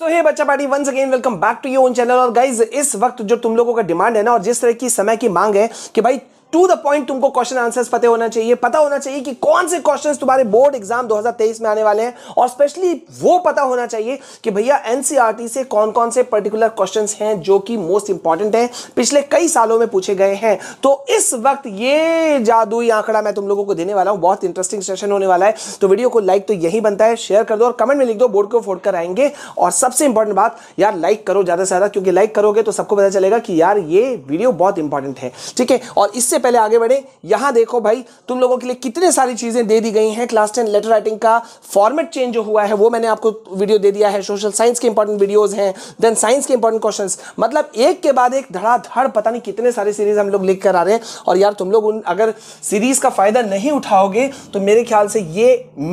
तो हे बच्चा party once again welcome back to your own channel और गाइज इस वक्त जो तुम लोगों का डिमांड है ना और जिस तरह की समय की मांग है कि भाई टू द पॉइंट तुमको क्वेश्चन आंसर्स पता होना चाहिए पता होना चाहिए कि कौन से क्वेश्चन तुम्हारे बोर्ड एग्जाम 2023 में आने वाले हैं और स्पेशली वो पता होना चाहिए कि भैया एनसीआरटी e से कौन कौन से पर्टिकुलर क्वेश्चन हैं जो कि मोस्ट इंपॉर्टेंट हैं पिछले कई सालों में पूछे गए हैं तो इस वक्त ये जादुई आंकड़ा मैं तुम लोगों को देने वाला हूँ बहुत इंटरेस्टिंग सेशन होने वाला है तो वीडियो को लाइक तो यही बनता है शेयर कर दो और कमेंट में लिख दो बोर्ड को फोड़ कर आएंगे और सबसे इंपॉर्टेंट बात यार लाइक करो ज़्यादा से ज़्यादा क्योंकि लाइक करोगे तो सबको पता चलेगा कि यार ये वीडियो बहुत इंपॉर्टेंट है ठीक है और इससे इससे पहले आगे बढ़े यहां देखो भाई तुम लोगों के लिए कितने सारी चीज़ें दे दी गई हैं क्लास टेन लेटर राइटिंग का फॉर्मेट चेंज जो हुआ है वो मैंने आपको वीडियो दे दिया है सोशल साइंस के इंपॉर्टेंट वीडियोज हैं देन साइंस के इंपॉर्टेंट क्वेश्चन मतलब एक के बाद एक धड़ाधड़ पता नहीं कितने सारे सीरीज हम लोग लिख कर आ रहे हैं और यार तुम लोग उन अगर सीरीज का फायदा नहीं उठाओगे तो मेरे ख्याल से ये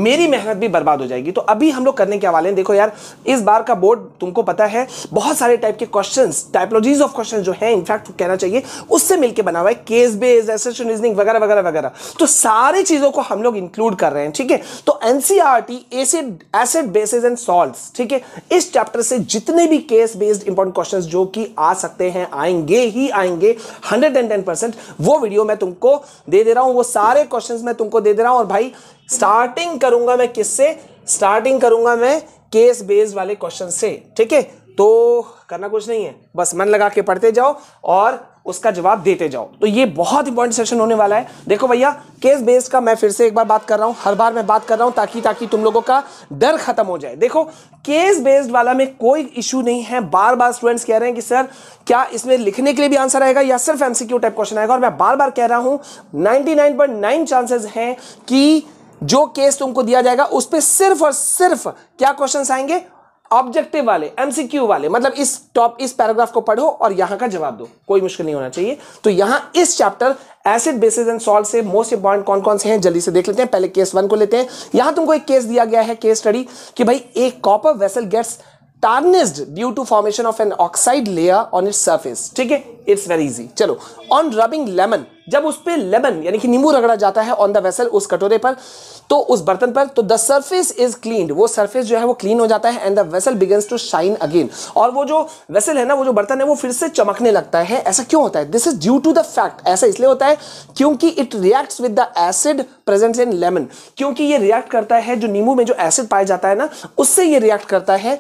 मेरी मेहनत भी बर्बाद हो जाएगी तो अभी हम लोग करने के हवाले हैं देखो यार इस बार का बोर्ड तुमको पता है बहुत सारे टाइप के क्वेश्चंस टाइपोलॉजीज ऑफ क्वेश्चंस जो है इनफैक्ट कहना चाहिए उससे मिलके बना हुआ है केस बे बेस एसेशन रीजनिंग वगैरह वगैरह वगैरह तो सारी चीज़ों को हम लोग इंक्लूड कर रहे हैं ठीक है तो NCERT acid acid bases and salts ठीक है इस चैप्टर से जितने भी केस बेस्ड इंपॉर्टेंट क्वेश्चन जो कि आ सकते हैं आएंगे ही आएंगे हंड्रेड वो वीडियो मैं तुमको दे दे रहा हूँ वो सारे क्वेश्चन मैं तुमको दे दे रहा हूँ और भाई स्टार्टिंग करूंगा मैं किससे स्टार्टिंग करूंगा मैं केस बेस्ड वाले क्वेश्चन से ठीक है तो करना कुछ नहीं है बस मन लगा के पढ़ते जाओ और उसका जवाब देते जाओ तो ये बहुत इंपॉर्टेंट सेशन होने वाला है देखो भैया केस बेस का मैं फिर से एक बार बात कर रहा हूं हर बार मैं बात कर रहा हूं ताकि ताकि तुम लोगों का डर खत्म हो जाए देखो केस बेस्ड वाला में कोई इशू नहीं है बार बार स्टूडेंट्स कह रहे हैं कि सर क्या इसमें लिखने के लिए भी आंसर आएगा या सिर्फ एमसीक्यू टाइप क्वेश्चन आएगा और मैं बार बार कह रहा हूं नाइनटी चांसेस हैं कि जो केस तुमको दिया जाएगा उस पर सिर्फ और सिर्फ क्या क्वेश्चन आएंगे ऑब्जेक्टिव वाले एमसीक्यू वाले मतलब इस टॉप इस पैराग्राफ को पढ़ो और यहां का जवाब दो कोई मुश्किल नहीं होना चाहिए तो यहां इस chapter acid bases and salt से मोस्ट इंपॉर्टेंट कौन कौन से हैं जल्दी से देख लेते हैं पहले केस वन को लेते हैं यहां तुमको एक केस दिया गया है केस स्टडी कि भाई एक copper vessel gets tarnished due to formation of an oxide layer on its surface ठीक है इट्स वेरी इजी चलो ऑन रबिंग लेमन जब उस पर लेमन यानी कि नींबू रगड़ा जाता है ऑन द वेसल उस कटोरे पर तो उस बर्तन पर तो द सर्फेस इज क्लीन वो सर्फेस जो है वो क्लीन हो जाता है and the vessel begins to shine again और वो जो वेसल है ना वो जो बर्तन है वो फिर से चमकने लगता है ऐसा क्यों होता है this is due to the fact ऐसा इसलिए होता है क्योंकि it react with the acid present in lemon क्योंकि ये रिएक्ट करता है जो नींबू में जो एसिड पाया जाता है ना उससे ये रिएक्ट करता है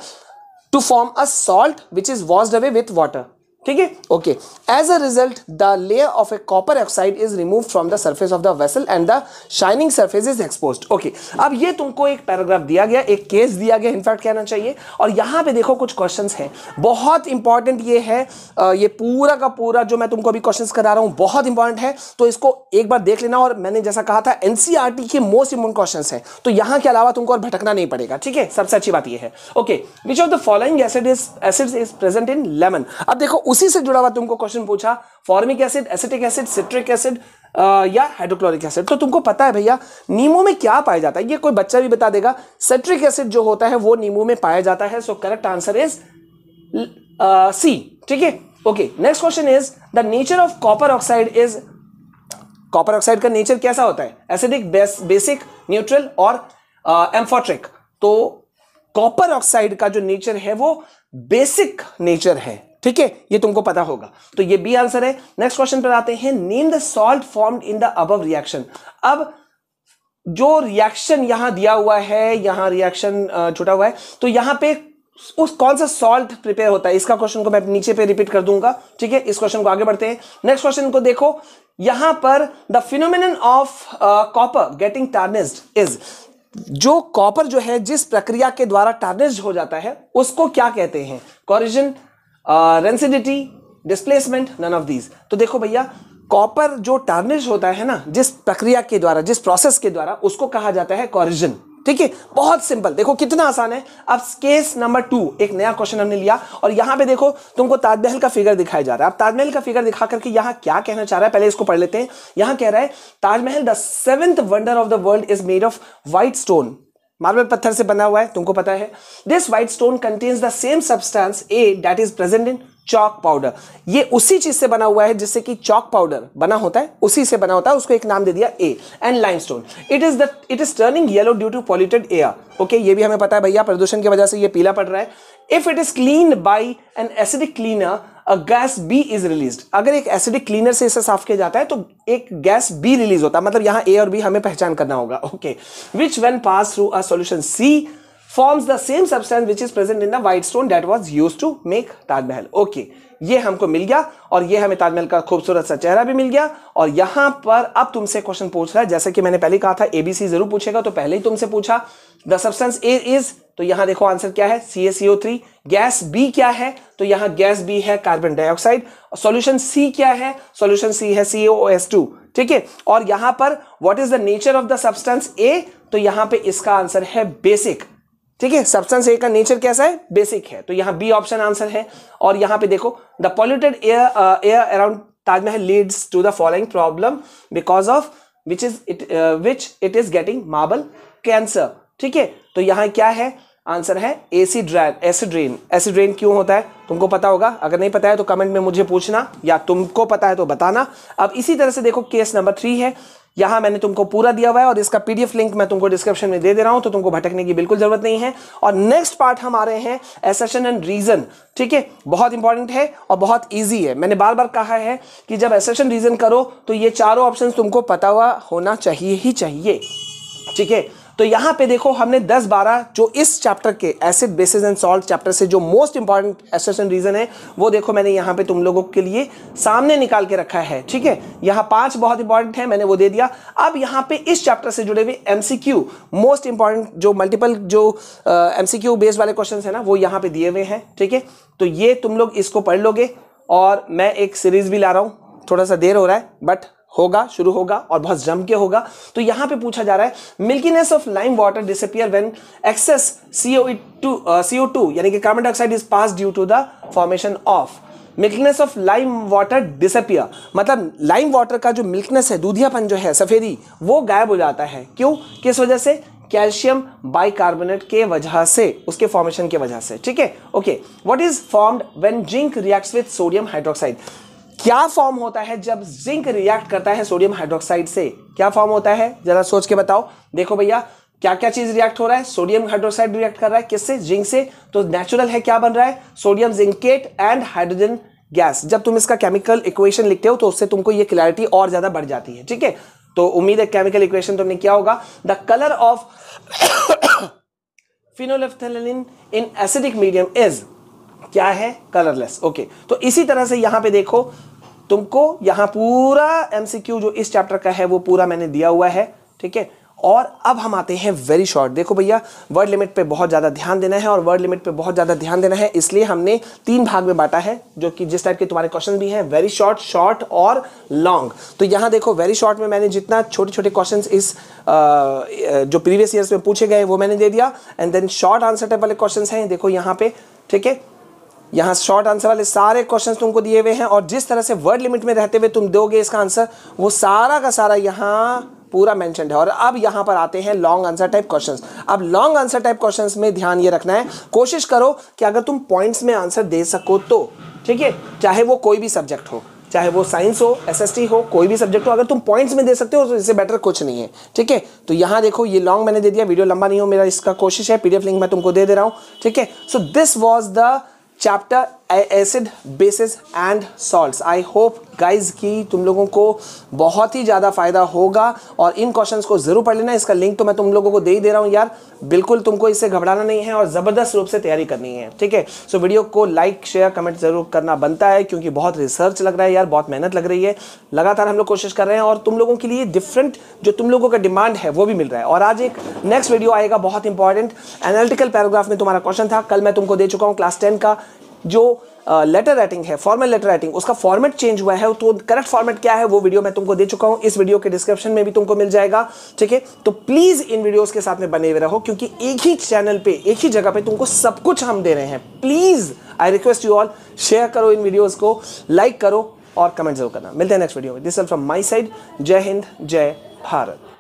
to form a salt which is washed away with water. ठीक है okay as a result the layer of a copper oxide is remove from the surface of the vessel and the shining surface is expose okay अब ये तुमको एक paragraph दिया गया एक case दिया गया इनफैक्ट कहना चाहिए और यहाँ पे देखो कुछ क्वेश्चन हैं बहुत इंपॉर्टेंट ये है ये पूरा का पूरा जो मैं तुमको अभी क्वेश्चन करा रहा हूँ बहुत इंपॉर्टेंट है तो इसको एक बार देख लेना और मैंने जैसा कहा था एनसीआरटी e के मोस्ट इंपॉर्टेंट क्वेश्चन है तो यहाँ के अलावा तुमको और भटकना नहीं पड़ेगा ठीक है सबसे अच्छी बात यह है okay which of the following acid is acid is present in lemon अब देखो उसी से जुड़ा हुआ तुमको क्वेश्चन पूछा formic acid acetic acid citric acid या हाइड्रोक्लोरिक एसिड तो तुमको पता है भैया नींबू में क्या पाया जाता है ये कोई बच्चा भी बता देगा सेट्रिक एसिड जो होता है वो नींबू में पाया जाता है so correct answer is C ठीक है okay next question is the nature of copper oxide is copper oxide का नेचर कैसा होता है एसिडिक बेसिक न्यूट्रल और एम्फोट्रिक uh, तो कॉपर ऑक्साइड का जो नेचर है वो बेसिक नेचर है ठीक है ये तुमको पता होगा तो ये बी आंसर है नेक्स्ट क्वेश्चन पर आते हैं name the salt form in the अब रिएक्शन अब जो रिएक्शन यहां दिया हुआ है यहां रिएक्शन छुटा हुआ है तो यहां पे उस कौन सा सॉल्ट प्रिपेयर होता है इसका क्वेश्चन को मैं नीचे पे रिपीट कर दूंगा ठीक है इस क्वेश्चन को आगे बढ़ते हैं नेक्स्ट क्वेश्चन को देखो यहां पर the phenomenon of copper getting tarnished is जो कॉपर जो है जिस प्रक्रिया के द्वारा टार्निस्ड हो जाता है उसको क्या कहते हैं corrosion rancidity displacement none of these तो देखो भैया कॉपर जो टार्निश होता है ना जिस प्रक्रिया के द्वारा जिस प्रोसेस के द्वारा उसको कहा जाता है कॉरिजन ठीक है बहुत सिंपल देखो कितना आसान है अब केस नंबर टू एक नया क्वेश्चन हमने लिया और यहां पे देखो तुमको ताजमहल का फिगर दिखाया जा रहा है अब ताजमहल का फिगर दिखा करके यहां क्या कहना चाह रहा है पहले इसको पढ़ लेते हैं यहां कह रहा है Taj Mahal the seventh wonder of the world is made of white stone marble पत्थर से बना हुआ है तुमको पता है this white stone contains the same substance A that is present in chalk powder ये उसी चीज से बना हुआ है जिससे कि चौक पाउडर बना होता है उसी से बना होता है उसको एक नाम दे दिया A and limestone it is the it is turning yellow due to polluted air okay ये भी हमें पता है भैया प्रदूषण की वजह से ये पीला पड़ रहा है if it is clean by an acidic cleaner a gas B is release अगर एक एसिडिक क्लीनर से इसे साफ किया जाता है तो एक गैस बी रिलीज होता है मतलब यहां ए और बी हमें पहचान करना होगा okay which when pass through a solution C forms the same substance which is present in the white stone that was used to make Taj Mahal. Okay, ये हमको मिल गया और ये हमें ताजमहल का खूबसूरत सा चेहरा भी मिल गया और यहां पर अब तुमसे क्वेश्चन पूछ रहा है जैसे कि मैंने पहले कहा था एबीसी जरूर पूछेगा तो पहले ही तुमसे पूछा द सब्सटेंस ए इज तो यहां देखो आंसर क्या है C S three gas B क्या है तो यहाँ गैस बी है कार्बन डाइऑक्साइड सॉल्यूशन सी क्या है सॉल्यूशन सी है सीओ ओ एस टू ठीक है और यहाँ पर what is the nature of the substance A तो यहाँ पे इसका आंसर है बेसिक ठीक है सब्सटेंस ए का नेचर कैसा है बेसिक है तो यहां बी ऑप्शन आंसर है और यहां पे देखो the polluted air air around Taj Mahal leads to the following problem because of which is it which it is getting marble cancer ठीक है तो यहां क्या है आंसर है एसिड ड्रैन एसिड्रेन एसिड्रेन क्यों होता है तुमको पता होगा अगर नहीं पता है तो कमेंट में मुझे पूछना या तुमको पता है तो बताना अब इसी तरह से देखो केस नंबर थ्री है यहां मैंने तुमको पूरा दिया हुआ है और इसका पीडीएफ लिंक मैं तुमको डिस्क्रिप्शन में दे दे रहा हूँ तो तुमको भटकने की बिल्कुल जरूरत नहीं है और नेक्स्ट पार्ट हम आ रहे हैं एसेशन एंड रीजन ठीक है बहुत इंपॉर्टेंट है और बहुत ईजी है मैंने बार बार कहा है कि जब एसेशन रीजन करो तो ये चारों ऑप्शन तुमको पता हुआ होना चाहिए ही चाहिए ठीक है तो यहां पे देखो हमने 10-12 जो इस चैप्टर के acid bases and salt chapter से जो मोस्ट इंपॉर्टेंट एसोसिएशन रीजन है वो देखो मैंने यहां पे तुम लोगों के लिए सामने निकाल के रखा है ठीक है यहां पांच बहुत इंपॉर्टेंट है मैंने वो दे दिया अब यहां पे इस चैप्टर से जुड़े हुए एमसीक्यू मोस्ट इंपॉर्टेंट जो मल्टीपल जो एमसीक्यू बेस्ड वाले क्वेश्चन है ना वो यहां पर दिए हुए हैं ठीक है तो ये तुम लोग इसको पढ़ लोगे और मैं एक सीरीज भी ला रहा हूं थोड़ा सा देर हो रहा है बट होगा शुरू होगा और बहुत जम के होगा तो यहां पे पूछा जा रहा है milkiness of lime water disappear when excess CO two CO two यानी कि carbon dioxide is pass due to the formation of milkness of lime water disappear मतलब लाइम वाटर का जो मिल्कनेस है दूधियापन जो है सफ़ेदी वो गायब हो जाता है क्यों किस वजह से कैल्शियम बाइकार्बोनेट के वजह से उसके फॉर्मेशन के वजह से ठीक है okay what is formed when zinc reacts with sodium hydroxide क्या फॉर्म होता है जब जिंक रिएक्ट करता है सोडियम हाइड्रोक्साइड से क्या फॉर्म होता है जरा सोच के बताओ देखो भैया क्या क्या चीज रिएक्ट हो रहा है सोडियम हाइड्रोक्साइड रिएक्ट कर रहा है किससे जिंक से तो नेचुरल है क्या बन रहा है sodium zincate and hydrogen gas जब तुम इसका केमिकल इक्वेशन लिखते हो तो उससे तुमको ये क्लैरिटी और ज्यादा बढ़ जाती है ठीक है तो उम्मीद है केमिकल इक्वेशन तुमने क्या होगा the colour of phenolphthalein in acidic medium is क्या है कलरलेस ओके okay. तो इसी तरह से यहां पे देखो तुमको यहां पूरा एमसीक्यू जो इस चैप्टर का है वो पूरा मैंने दिया हुआ है ठीक है और अब हम आते हैं वेरी शॉर्ट देखो भैया वर्ड लिमिट पे बहुत ज़्यादा ध्यान देना है और वर्ड लिमिट पे बहुत ज़्यादा ध्यान देना है इसलिए हमने तीन भाग में बांटा है जो कि जिस टाइप के तुम्हारे क्वेश्चन भी हैं वेरी शॉर्ट शॉर्ट और लॉन्ग तो यहाँ देखो वेरी शॉर्ट में मैंने जितना छोटे छोटे क्वेश्चन इस आ, जो प्रीवियस ईयर्स में पूछे गए वो मैंने दे दिया and then short answer type वाले क्वेश्चन हैं देखो यहाँ पे ठीक है यहाँ शॉर्ट आंसर वाले सारे क्वेश्चन तुमको दिए हुए हैं और जिस तरह से वर्ड लिमिट में रहते हुए तुम दोगे इसका आंसर वो सारा का सारा यहाँ पूरा मैंशन है और अब यहाँ पर आते हैं लॉन्ग आंसर टाइप क्वेश्चंस अब लॉन्ग आंसर टाइप क्वेश्चंस में ध्यान ये रखना है कोशिश करो कि अगर तुम पॉइंट्स में आंसर दे सको तो ठीक है चाहे वो कोई भी सब्जेक्ट हो चाहे वो साइंस हो एसएसटी हो कोई भी सब्जेक्ट हो अगर तुम पॉइंट्स में दे सकते हो तो इससे बेटर कुछ नहीं है ठीक है तो यहाँ देखो ये लॉन्ग मैंने दे दिया वीडियो लंबा नहीं हो मेरा इसका कोशिश है पीडीएफ लिंक मैं तुमको दे दे रहा हूँ ठीक है so this was the chapter acid bases and salts I hope guys कि तुम लोगों को बहुत ही ज़्यादा फ़ायदा होगा और इन क्वेश्चंस को ज़रूर पढ़ लेना इसका लिंक तो मैं तुम लोगों को दे ही दे रहा हूँ यार बिल्कुल तुमको इससे घबराना नहीं है और ज़बरदस्त रूप से तैयारी करनी है ठीक है सो वीडियो को लाइक शेयर कमेंट ज़रूर करना बनता है क्योंकि बहुत रिसर्च लग रहा है यार बहुत मेहनत लग रही है लगातार हम लोग कोशिश कर रहे हैं और तुम लोगों के लिए डिफरेंट जो तुम लोगों का डिमांड है वो भी मिल रहा है और आज एक नेक्स्ट वीडियो आएगा बहुत इंपॉर्टेंट एनालिटिकल पैराग्राफ में तुम्हारा क्वेश्चन था कल मैं तुमको दे चुका हूँ क्लास टेन का जो लेटर राइटिंग है फॉर्मल लेटर राइटिंग उसका फॉर्मेट चेंज हुआ है तो करेक्ट फॉर्मेट क्या है वो वीडियो मैं तुमको दे चुका हूँ इस वीडियो के डिस्क्रिप्शन में भी तुमको मिल जाएगा ठीक है तो प्लीज़ इन वीडियोस के साथ में बने हुए रहो क्योंकि एक ही चैनल पे एक ही जगह पे तुमको सब कुछ हम दे रहे हैं please I request you all share करो इन वीडियोज़ को लाइक करो और कमेंट जरूर करना मिलते हैं नेक्स्ट वीडियो में दिस फ्रॉम माई साइड जय हिंद जय भारत